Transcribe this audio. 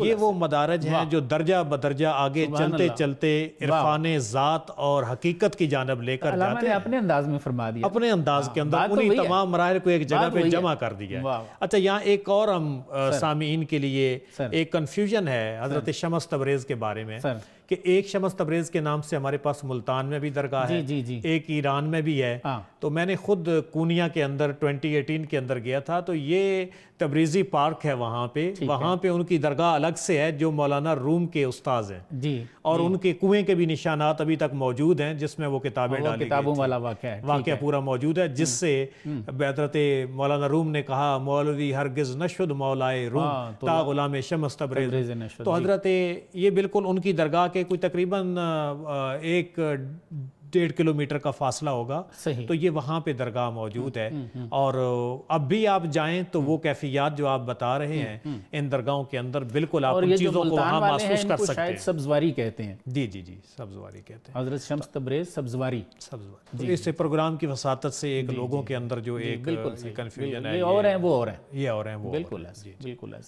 ये वो मदारज हैं जो दर्जा बदर्जा आगे चलते चलते इरफान ज़ात और हकीकत की जानब लेकर जाते हैं अपने अंदाज में फरमा दिया अपने अंदाज के हाँ, अंदर तो उन्हीं तमाम मराहल को एक जगह पे जमा कर दिया अच्छा यहाँ एक और हम सामीन के लिए एक कन्फ्यूजन है हजरत शमस तबरेज़ के बारे में कि एक शमस तबरेज़ के नाम से हमारे पास मुल्तान में भी दरगाह है जी, जी, जी। एक ईरान में भी है हाँ। तो मैंने खुद कूनिया के अंदर 2018 के अंदर गया था तो ये तबरीज़ी पार्क है वहां पे वहां पे उनकी दरगाह अलग से है जो मौलाना रूम के उस्ताद हैं जी और जी। उनके कुएं के भी निशानात अभी तक मौजूद हैं जिसमें वो किताबें डाली किताबों वाला वाक्य है वाक्य पूरा मौजूद है जिससे बेहतरत हम्म, हम्म। मौलाना रूम ने कहा मौलवी हरगिज नशुद मौलाए रूम हाँ, तो ता गुलाम शमस तबरेज तो हजरत ये बिल्कुल उनकी दरगाह के कोई तकरीबन एक डेढ़ किलोमीटर का फासला होगा तो ये वहाँ पे दरगाह मौजूद है हम्म, हम्म, हम्म। और अब भी आप जाएं तो वो कैफियत जो आप बता रहे हैं इन दरगाहों के अंदर बिल्कुल आप उन चीज़ों को वहाँ महसूस कर सकते हैं सब्जवारी कहते हैं जी जी जी सब्जवारी कहते हैं हजरत शम्स तो सब्जवारी सब्जवारी तो प्रोग्राम की वसात से एक लोगों के अंदर जो एक कन्फ्यूजन है और है वो और है ये और है वो बिल्कुल बिल्कुल